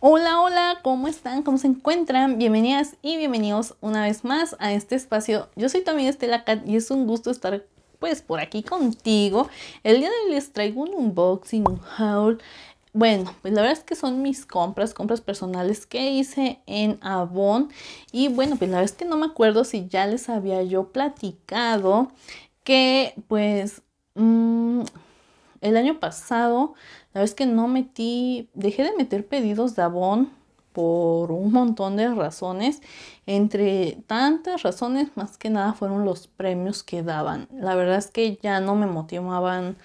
Hola, hola, ¿cómo están? ¿Cómo se encuentran? Bienvenidas y bienvenidos una vez más a este espacio. Yo soy también Estela Cat y es un gusto estar pues por aquí contigo. El día de hoy les traigo un unboxing, un haul. Bueno, pues la verdad es que son mis compras, compras personales que hice en Avon. Y bueno, pues la verdad es que no me acuerdo si ya les había yo platicado que pues... Mm, el año pasado, la vez que no metí, dejé de meter pedidos de Avon por un montón de razones. Entre tantas razones, más que nada fueron los premios que daban. La verdad es que ya no me motivaban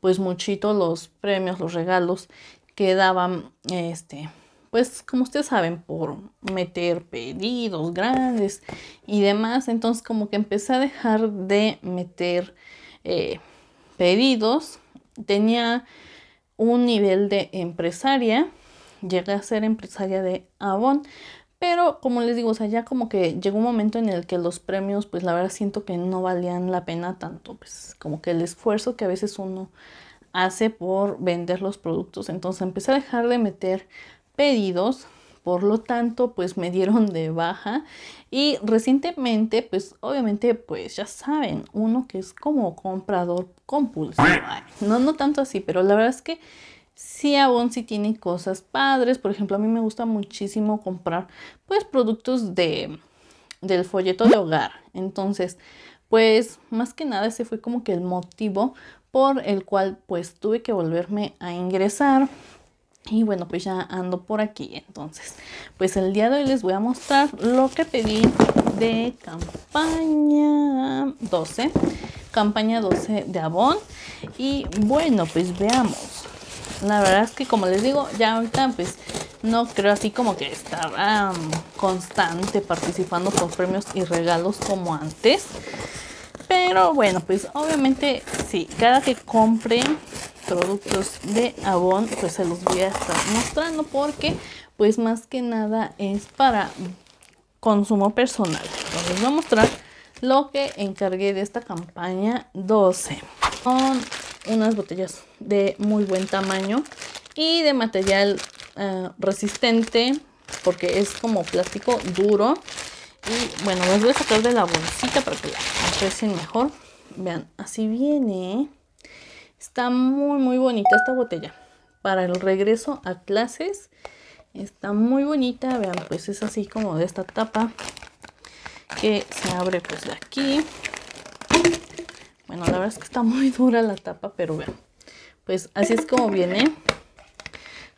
pues muchito los premios, los regalos que daban este pues como ustedes saben, por meter pedidos grandes y demás, entonces como que empecé a dejar de meter eh, pedidos tenía un nivel de empresaria, llegué a ser empresaria de Avon, pero como les digo, o sea, ya como que llegó un momento en el que los premios, pues la verdad siento que no valían la pena tanto, pues como que el esfuerzo que a veces uno hace por vender los productos. Entonces empecé a dejar de meter pedidos por lo tanto pues me dieron de baja y recientemente pues obviamente pues ya saben uno que es como comprador compulsivo no no tanto así pero la verdad es que sí aún sí tiene cosas padres por ejemplo a mí me gusta muchísimo comprar pues productos de del folleto de hogar entonces pues más que nada ese fue como que el motivo por el cual pues tuve que volverme a ingresar y bueno, pues ya ando por aquí. Entonces, pues el día de hoy les voy a mostrar lo que pedí de campaña 12. Campaña 12 de Avon. Y bueno, pues veamos. La verdad es que como les digo, ya ahorita pues no creo así como que estaba constante participando con premios y regalos como antes. Pero bueno, pues obviamente sí, cada que compren productos de Avon pues se los voy a estar mostrando porque pues más que nada es para consumo personal les voy a mostrar lo que encargué de esta campaña 12 son unas botellas de muy buen tamaño y de material eh, resistente porque es como plástico duro y bueno Les voy a sacar de la bolsita para que la aprecien mejor vean así viene Está muy, muy bonita esta botella. Para el regreso a clases. Está muy bonita. Vean, pues es así como de esta tapa. Que se abre pues de aquí. Bueno, la verdad es que está muy dura la tapa, pero vean. Pues así es como viene.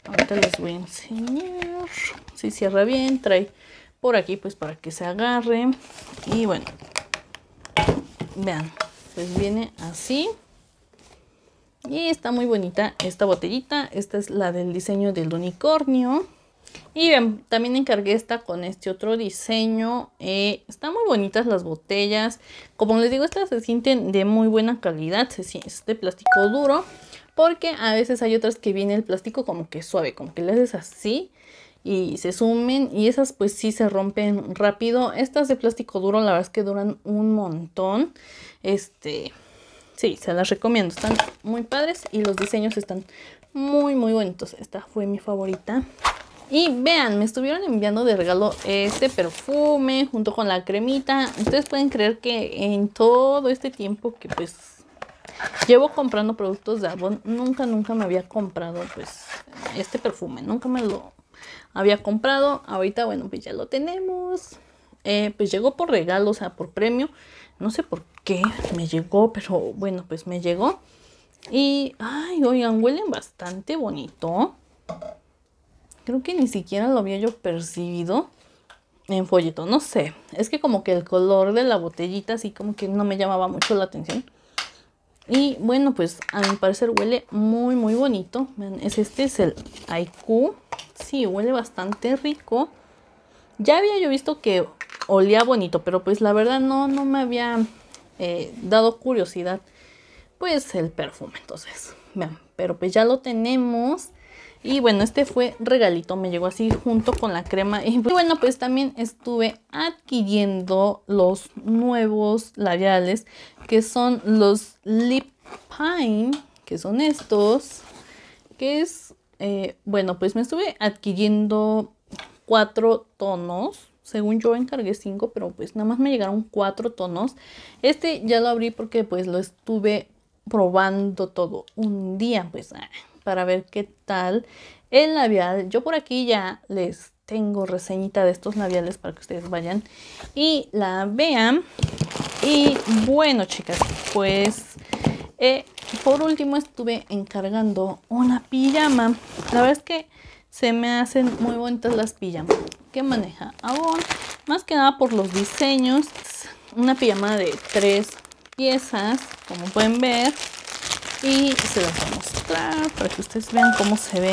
Ahorita les voy a enseñar. Si cierra bien, trae por aquí pues para que se agarre. Y bueno, vean, pues viene así. Y está muy bonita esta botellita. Esta es la del diseño del unicornio. Y también encargué esta con este otro diseño. Eh, están muy bonitas las botellas. Como les digo, estas se sienten de muy buena calidad. Se es de plástico duro. Porque a veces hay otras que viene el plástico como que suave. Como que le haces así y se sumen. Y esas pues sí se rompen rápido. Estas de plástico duro la verdad es que duran un montón. Este... Sí, se las recomiendo. Están muy padres y los diseños están muy, muy bonitos. Esta fue mi favorita. Y vean, me estuvieron enviando de regalo este perfume junto con la cremita. Ustedes pueden creer que en todo este tiempo que pues llevo comprando productos de Avon, nunca, nunca me había comprado pues este perfume. Nunca me lo había comprado. Ahorita, bueno, pues ya lo tenemos. Eh, pues llegó por regalo, o sea, por premio. No sé por qué me llegó, pero bueno, pues me llegó. Y, ay, oigan, huelen bastante bonito. Creo que ni siquiera lo había yo percibido en folleto, no sé. Es que como que el color de la botellita así como que no me llamaba mucho la atención. Y bueno, pues a mi parecer huele muy, muy bonito. este es el IQ. Sí, huele bastante rico. Ya había yo visto que olía bonito, pero pues la verdad no, no me había eh, dado curiosidad pues el perfume, entonces, vean, pero pues ya lo tenemos. Y bueno, este fue regalito, me llegó así junto con la crema. Y bueno, pues también estuve adquiriendo los nuevos labiales, que son los Lip Pine, que son estos, que es, eh, bueno, pues me estuve adquiriendo cuatro tonos, según yo encargué cinco, pero pues nada más me llegaron cuatro tonos. Este ya lo abrí porque pues lo estuve probando todo un día, pues ah, para ver qué tal el labial. Yo por aquí ya les tengo reseñita de estos labiales para que ustedes vayan y la vean. Y bueno, chicas, pues eh, por último estuve encargando una pijama. La verdad es que se me hacen muy bonitas las pijamas que maneja Avon. Más que nada por los diseños. Una pijama de tres piezas, como pueden ver. Y se las voy a mostrar para que ustedes vean cómo se ve.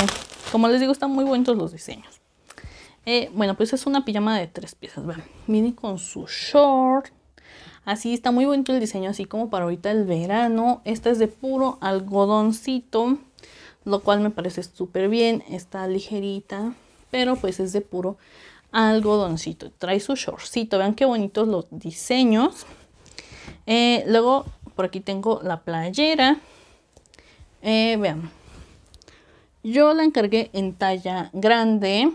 Como les digo, están muy bonitos los diseños. Eh, bueno, pues es una pijama de tres piezas. Vean, viene con su short. Así está muy bonito el diseño, así como para ahorita el verano. Esta es de puro algodoncito, lo cual me parece súper bien. Está ligerita, pero pues es de puro algodoncito. Trae su shortcito, vean qué bonitos los diseños. Eh, luego por aquí tengo la playera. Eh, vean, yo la encargué en talla grande.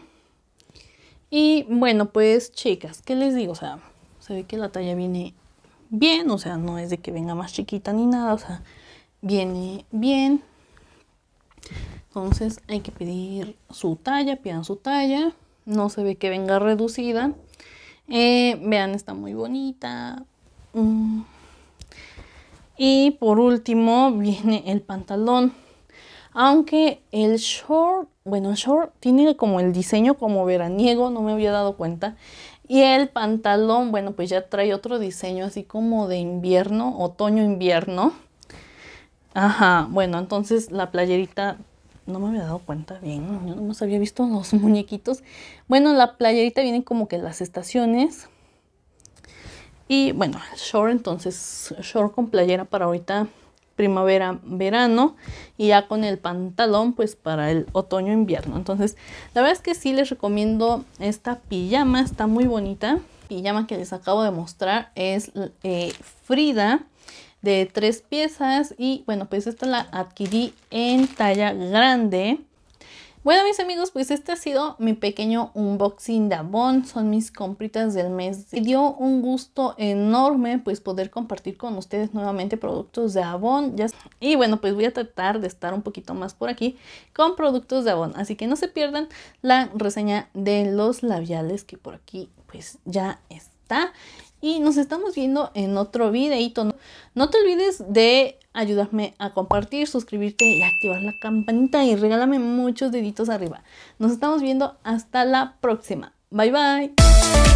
Y bueno, pues chicas, ¿qué les digo? O sea, se ve que la talla viene bien, o sea, no es de que venga más chiquita ni nada, o sea, viene bien. Entonces hay que pedir su talla, pidan su talla, no se ve que venga reducida. Eh, vean, está muy bonita. Mm. Y por último viene el pantalón. Aunque el short, bueno, el short tiene como el diseño como veraniego, no me había dado cuenta. Y el pantalón, bueno, pues ya trae otro diseño así como de invierno, otoño-invierno. Ajá, bueno, entonces la playerita no me había dado cuenta bien, yo me había visto los muñequitos. Bueno, la playerita viene como que las estaciones. Y bueno, short, entonces short con playera para ahorita primavera, verano y ya con el pantalón pues para el otoño, invierno. Entonces, la verdad es que sí les recomiendo esta pijama, está muy bonita. Pijama que les acabo de mostrar es eh, Frida de tres piezas y bueno, pues esta la adquirí en talla grande. Bueno mis amigos, pues este ha sido mi pequeño unboxing de Avon, son mis compritas del mes. Y dio un gusto enorme pues poder compartir con ustedes nuevamente productos de Avon. Y bueno, pues voy a tratar de estar un poquito más por aquí con productos de Avon. Así que no se pierdan la reseña de los labiales que por aquí pues ya está y nos estamos viendo en otro videito. No te olvides de ayudarme a compartir, suscribirte y activar la campanita y regálame muchos deditos arriba. Nos estamos viendo hasta la próxima. Bye bye.